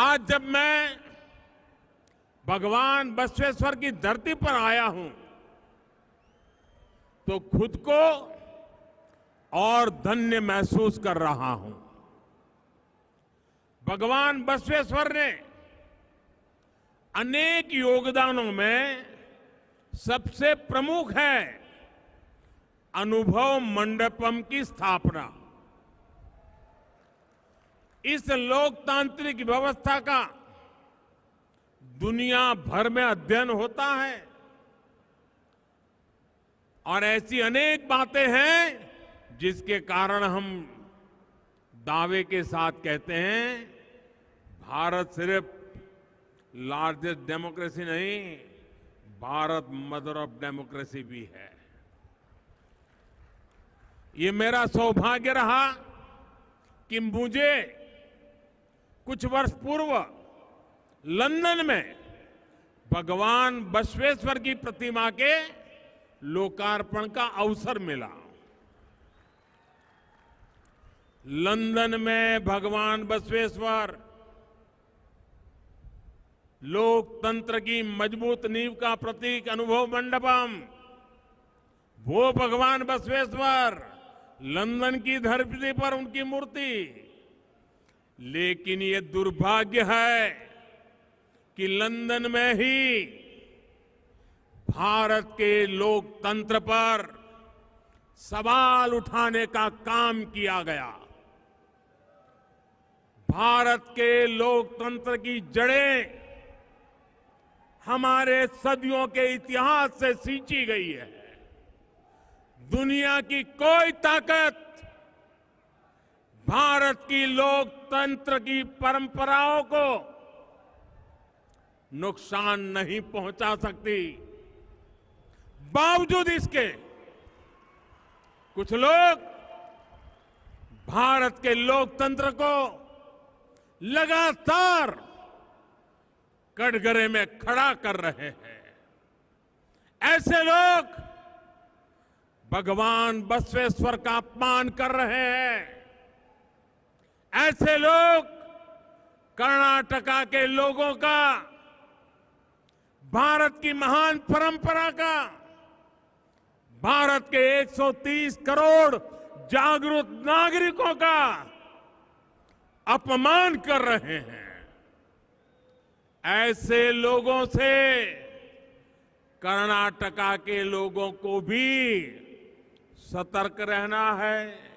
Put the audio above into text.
आज जब मैं भगवान बसवेश्वर की धरती पर आया हूं तो खुद को और धन्य महसूस कर रहा हूं भगवान बसवेश्वर ने अनेक योगदानों में सबसे प्रमुख है अनुभव मंडपम की स्थापना इस लोकतांत्रिक व्यवस्था का दुनिया भर में अध्ययन होता है और ऐसी अनेक बातें हैं जिसके कारण हम दावे के साथ कहते हैं भारत सिर्फ लार्जेस्ट डेमोक्रेसी नहीं भारत मदर ऑफ डेमोक्रेसी भी है ये मेरा सौभाग्य रहा कि मुझे कुछ वर्ष पूर्व लंदन में भगवान बसवेश्वर की प्रतिमा के लोकार्पण का अवसर मिला लंदन में भगवान बसवेश्वर लोकतंत्र की मजबूत नींव का प्रतीक अनुभव मंडपम वो भगवान बसवेश्वर लंदन की धरती पर उनकी मूर्ति लेकिन ये दुर्भाग्य है कि लंदन में ही भारत के लोकतंत्र पर सवाल उठाने का काम किया गया भारत के लोकतंत्र की जड़ें हमारे सदियों के इतिहास से सींची गई है दुनिया की कोई ताकत भारत की लोकतंत्र की परंपराओं को नुकसान नहीं पहुंचा सकती बावजूद इसके कुछ लोग भारत के लोकतंत्र को लगातार कटघरे में खड़ा कर रहे हैं ऐसे लोग भगवान बसवेश्वर का अपमान कर रहे हैं ऐसे लोग कर्नाटका के लोगों का भारत की महान परंपरा का भारत के 130 करोड़ जागरूक नागरिकों का अपमान कर रहे हैं ऐसे लोगों से कर्नाटका के लोगों को भी सतर्क रहना है